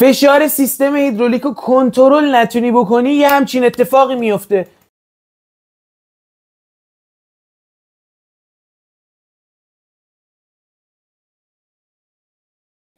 فشار سیستم هیدرولیک رو کنترل نتونی بکنی یه همچین اتفاقی میفته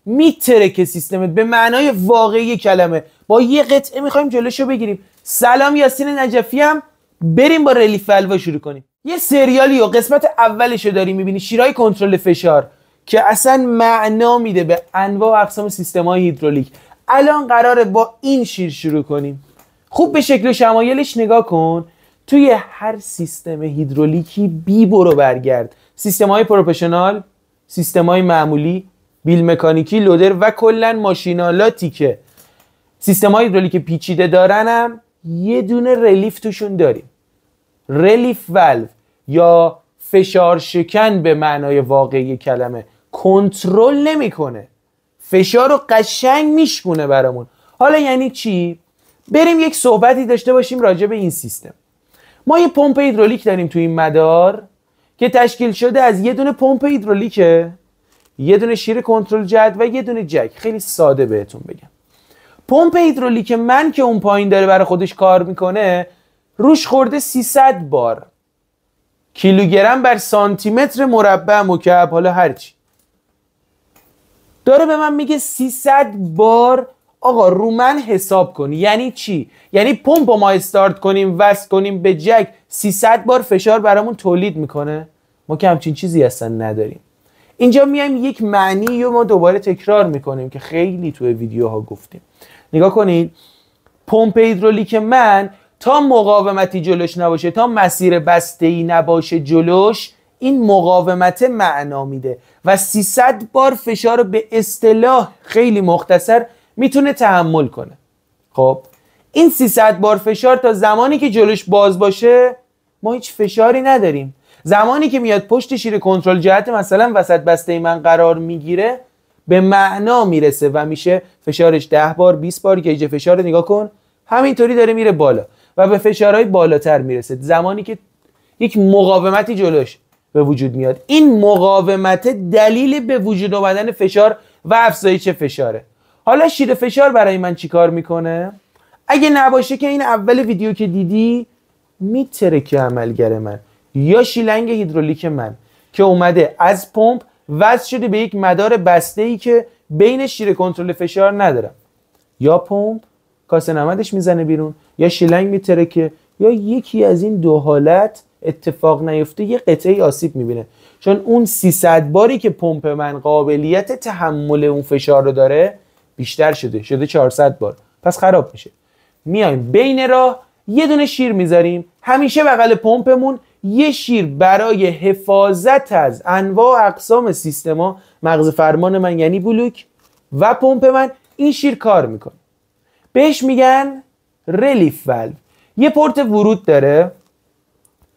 میتره که سیستمت به معنای واقعی کلمه با یه قطعه میخوایم جلوشو بگیریم سلام یاسین نجفی هم بریم با ریلیف فلوا شروع کنیم یه سریالی و قسمت اولش رو داری میبینی شیرای کنترل فشار که اصلا معنا میده به انواع و اقسام سیستم های هیدرولیک الان قراره با این شیر شروع کنیم خوب به شکل و شمایلش نگاه کن توی هر سیستم هیدرولیکی بی برو برگرد سیستم های پروپشنال سیستم های معمولی بیل مکانیکی لودر و کلا ماشینالاتی که سیستم های هیدرولیک پیچیده هم یه دونه ریلیف توشون داریم ریلیف ولو یا فشار شکن به معنای واقعی کلمه کنترل نمیکنه فشار رو قشنگ میشکونه برامون حالا یعنی چی بریم یک صحبتی داشته باشیم راجع به این سیستم ما یه پمپ هیدرولیک داریم تو این مدار که تشکیل شده از یه دونه پمپ هیدرولیکه یه دونه شیر کنترل جد و یه دونه جک خیلی ساده بهتون بگم پمپ هیدرولیک من که اون پایین داره برای خودش کار میکنه روش خورده 300 بار کیلوگرم بر سانتی متر مربع مکعب حالا هرچی داره به من میگه 300 بار آقا رو من حساب کن یعنی چی یعنی پمپ ما استارت کنیم وصل کنیم به جک 300 بار فشار برامون تولید میکنه ما که همچین چیزی اصلا نداریم اینجا میایم یک معنی رو ما دوباره تکرار میکنیم که خیلی توی ویدیوها گفتیم نگاه کنید پمپ هیدرولیک من تا مقاومتی جلوش نباشه تا مسیر بسته ای نباشه جلوش این مقاومت معنا میده و 300 بار فشار به اصطلاح خیلی مختصر میتونه تحمل کنه خب این 300 بار فشار تا زمانی که جلوش باز باشه ما هیچ فشاری نداریم زمانی که میاد پشت شیر کنترل جهت مثلا وسط بسته من قرار میگیره به معنا میرسه و میشه فشارش 10 بار 20 بار گیج فشار رو نگاه کن همینطوری داره میره بالا و به فشارهای بالاتر میرسه زمانی که یک مقاومتی جلوش به وجود میاد این مقاومت دلیل به وجود آمدن فشار و افزایش فشاره حالا شیر فشار برای من چیکار میکنه اگه نباشه که این اول ویدیو که دیدی که عملگر من یا شیلنگ هیدرولیک من که اومده از پمپ وز شده به یک مدار بسته ای که بین شیر کنترل فشار ندارم یا پمپ کاسه نمدش میزنه بیرون یا شیلنگ که یا یکی از این دو حالت اتفاق نیفته یه قطعه آسیب میبینه چون اون 300 باری که پمپ من قابلیت تحمل اون فشار رو داره بیشتر شده شده 400 بار پس خراب میشه میایم بین راه یه دونه شیر میذاریم همیشه بغل پمپمون یه شیر برای حفاظت از انواع و اقسام سیستما مغز فرمان من یعنی بلوک و پمپ من این شیر کار میکنه بهش میگن ریلیف ولو یه پورت ورود داره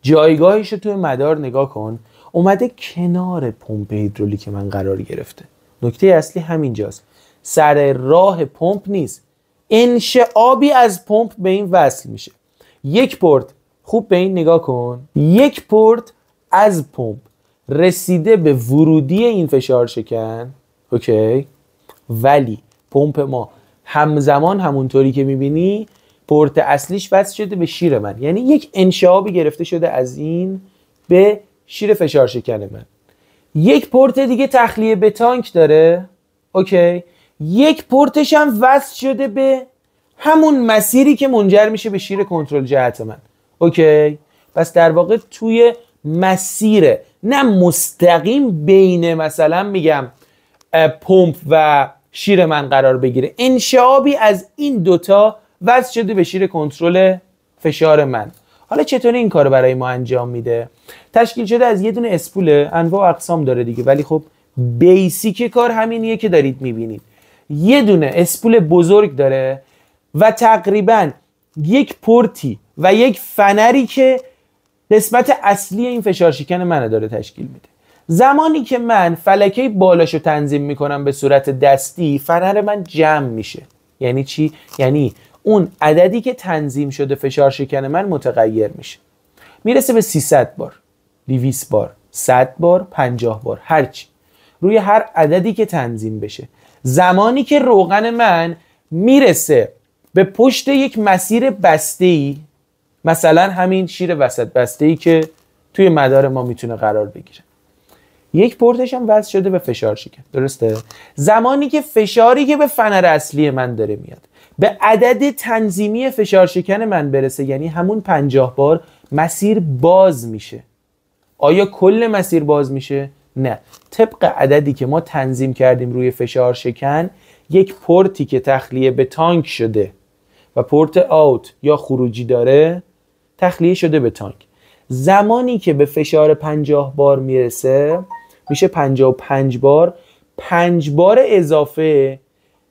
جایگاهش رو توی مدار نگاه کن اومده کنار پمپ که من قرار گرفته نکته اصلی همینجاست سر راه پمپ نیست انشعابی از پمپ به این وصل میشه یک پورت خوب به این نگاه کن یک پورت از پمپ رسیده به ورودی این فشار شکن اوکی ولی پمپ ما همزمان همونطوری که میبینی پورت اصلیش وصل شده به شیر من یعنی یک انشعابی گرفته شده از این به شیر فشار شکن من یک پورت دیگه تخلیه به تانک داره اوکی یک پورتش هم وصل شده به همون مسیری که منجر میشه به شیر کنترل جهت من اوکی پس در واقع توی مسیره نه مستقیم بین مثلا میگم پمپ و شیر من قرار بگیره انشعابی از این دوتا وضع شده به شیر کنترل فشار من حالا چطوری این کار برای ما انجام میده تشکیل شده از یه دونه اسپوله انواع و اقسام داره دیگه ولی خب بیسیک کار همینیه که دارید میبینید یه دونه اسپول بزرگ داره و تقریبا یک پورتی و یک فنری که قسمت اصلی این فشار شکن منو داره تشکیل میده زمانی که من فلکه بالاشو تنظیم میکنم به صورت دستی فنر من جمع میشه یعنی چی؟ یعنی اون عددی که تنظیم شده فشار شکن من متغیر میشه میرسه به 300 بار 200 بار 100 بار 50 بار هرچی روی هر عددی که تنظیم بشه زمانی که روغن من میرسه به پشت یک مسیر بسته ای مثلا همین شیر وسط بسته ای که توی مدار ما میتونه قرار بگیره یک پرتش هم شده به فشار شکن درسته زمانی که فشاری که به فنر اصلی من داره میاد به عدد تنظیمی فشار شکن من برسه یعنی همون پنجاه بار مسیر باز میشه آیا کل مسیر باز میشه؟ نه طبق عددی که ما تنظیم کردیم روی فشار شکن یک پورتی که تخلیه به تانک شده و پورت آوت یا خروجی داره تخلیه شده به تانک زمانی که به فشار پنجاه بار میرسه میشه پنج بار پنج بار اضافه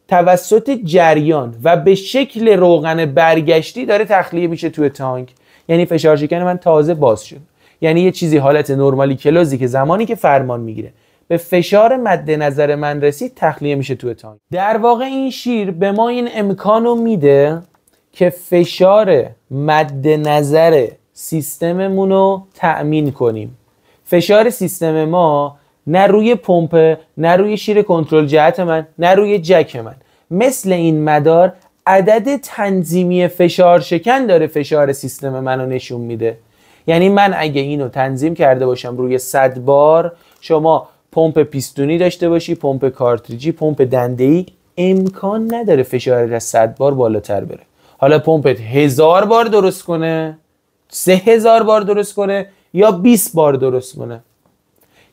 توسط جریان و به شکل روغن برگشتی داره تخلیه میشه توی تانک یعنی فشار شکن من تازه باز شد یعنی یه چیزی حالت نرمالی کلوزی که زمانی که فرمان میگیره به فشار مد نظر من رسید تخلیه میشه توی تانک در واقع این شیر به ما این امکانو میده که فشار مد نظر سیستممون رو تأمین کنیم فشار سیستم ما نه روی پمپ نه روی شیر کنترل جهت من نه روی جک من مثل این مدار عدد تنظیمی فشار شکن داره فشار سیستم منو نشون میده یعنی من اگه اینو تنظیم کرده باشم روی 100 بار شما پمپ پیستونی داشته باشی پمپ کارتریجی پمپ دنده ای امکان نداره فشار از 100 بار بالاتر بره حالا پمپت هزار بار درست کنه سه هزار بار درست کنه یا 20 بار درست کنه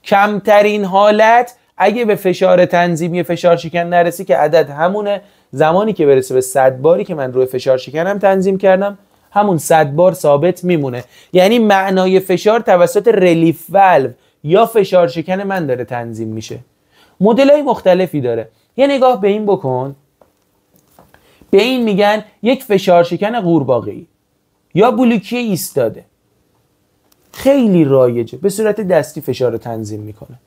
کمترین حالت اگه به فشار تنظیمی فشار شکن نرسی که عدد همونه زمانی که برسه به صد باری که من روی فشار شکنم تنظیم کردم همون صد بار ثابت میمونه یعنی معنای فشار توسط رلیف ولو یا فشار شکن من داره تنظیم میشه مدل های مختلفی داره یه نگاه به این بکن به این میگن یک فشار شکن قورباغه‌ای یا بلوکی ایستاده خیلی رایجه به صورت دستی فشار تنظیم میکنه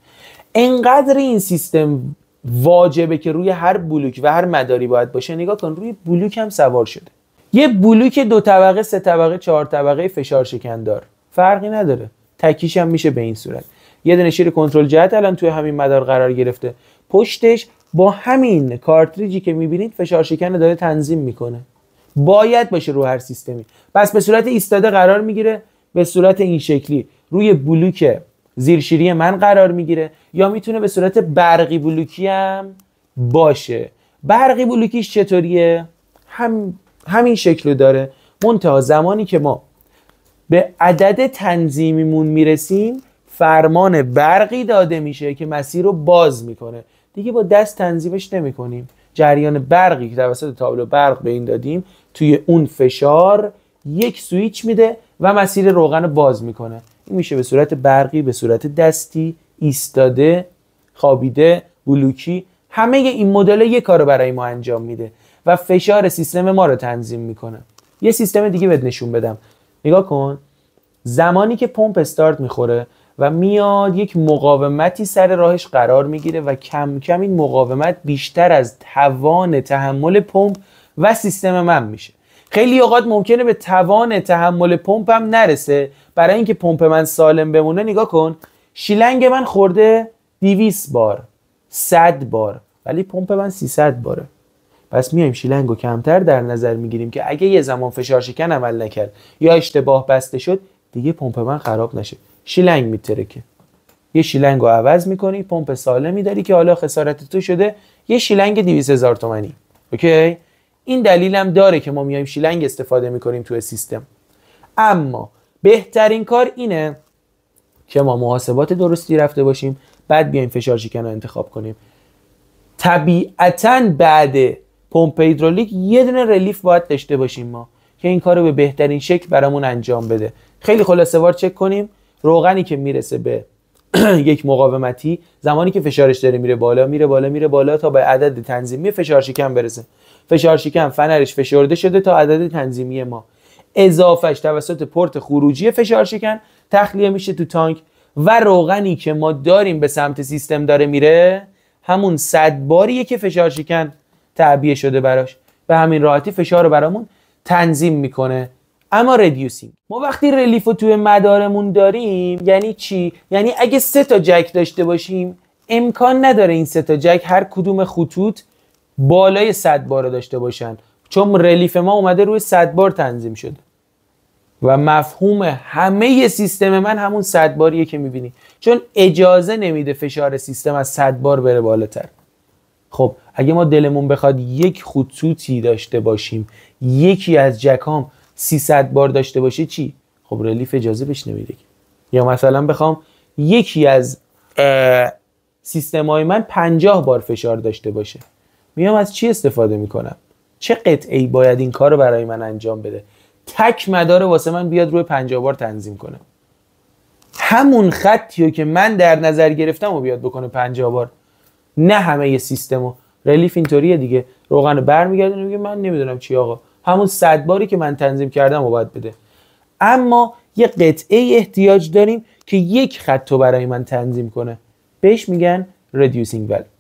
انقدر این سیستم واجبه که روی هر بلوک و هر مداری باید باشه نگاه کن روی بلوک هم سوار شده یه بلوک دو طبقه سه طبقه چهار طبقه فشار شکن دار فرقی نداره تکیش هم میشه به این صورت یه دونه شیر کنترل جهت الان توی همین مدار قرار گرفته پشتش با همین کارتریجی که میبینید فشار شکن داره تنظیم میکنه باید باشه رو هر سیستمی پس به صورت ایستاده قرار میگیره به صورت این شکلی روی بلوک زیرشیری من قرار میگیره یا میتونه به صورت برقی بلوکی هم باشه برقی بلوکیش چطوریه هم همین شکل رو داره منتها زمانی که ما به عدد تنظیمیمون میرسیم فرمان برقی داده میشه که مسیر رو باز میکنه دیگه با دست تنظیمش نمیکنیم جریان برقی که توسط تابلو برق به این دادیم توی اون فشار یک سویچ میده و مسیر روغن باز میکنه این میشه به صورت برقی به صورت دستی ایستاده خوابیده بلوکی همه این مدل یه کار رو برای ما انجام میده و فشار سیستم ما رو تنظیم میکنه یه سیستم دیگه بهت نشون بدم نگاه کن زمانی که پمپ استارت میخوره و میاد یک مقاومتی سر راهش قرار میگیره و کم کم این مقاومت بیشتر از توان تحمل پمپ و سیستم من میشه خیلی اوقات ممکنه به توان تحمل پمپم نرسه برای اینکه پمپ من سالم بمونه نگاه کن شیلنگ من خورده 200 بار 100 بار ولی پمپ من 300 باره پس میایم شیلنگ رو کمتر در نظر میگیریم که اگه یه زمان فشار شکن عمل نکرد یا اشتباه بسته شد دیگه پمپ من خراب نشه شیلنگ میترکه یه شیلنگ رو عوض میکنی پمپ سالمی داری که حالا خسارت تو شده یه شیلنگ 200 هزار اوکی این دلیل هم داره که ما میایم شیلنگ استفاده میکنیم توی سیستم اما بهترین کار اینه که ما محاسبات درستی رفته باشیم بعد بیایم فشار شکن رو انتخاب کنیم طبیعتا بعد پمپ هیدرولیک یه دونه رلیف باید داشته باشیم ما که این کار رو به بهترین شکل برامون انجام بده خیلی خلاصه وار چک کنیم روغنی که میرسه به یک مقاومتی زمانی که فشارش داره میره بالا میره بالا میره بالا تا به عدد تنظیمی فشار شکن برسه فشار شکن فنرش فشرده شده تا عدد تنظیمی ما اضافهش توسط پرت خروجی فشار شکن تخلیه میشه تو تانک و روغنی که ما داریم به سمت سیستم داره میره همون صد باریه که فشار شکن تعبیه شده براش به همین راحتی فشار رو برامون تنظیم میکنه اما ردیوسینگ ما وقتی ریلیف توی مدارمون داریم یعنی چی یعنی اگه سه تا جک داشته باشیم امکان نداره این سه تا جک هر کدوم خطوط بالای 100 بار داشته باشن چون ریلیف ما اومده روی 100 بار تنظیم شده و مفهوم همه سیستم من همون 100 باریه که میبینی چون اجازه نمیده فشار سیستم از 100 بار بره بالاتر خب اگه ما دلمون بخواد یک خطوطی داشته باشیم یکی از جکام 300 بار داشته باشه چی خب ریلیف اجازه بهش نمیده یا مثلا بخوام یکی از سیستم های من 50 بار فشار داشته باشه میام از چی استفاده میکنم چه قطعی باید این کار رو برای من انجام بده تک مدار واسه من بیاد روی پنجاه بار تنظیم کنه همون خطی رو که من در نظر گرفتم و بیاد بکنه پنجاه بار نه همه سیستمو ریلیف اینطوریه دیگه روغن میگردن میگه من نمیدونم چی آقا همون صد باری که من تنظیم کردم و باید بده اما یه قطعه احتیاج داریم که یک خط برای من تنظیم کنه بهش میگن reducing ول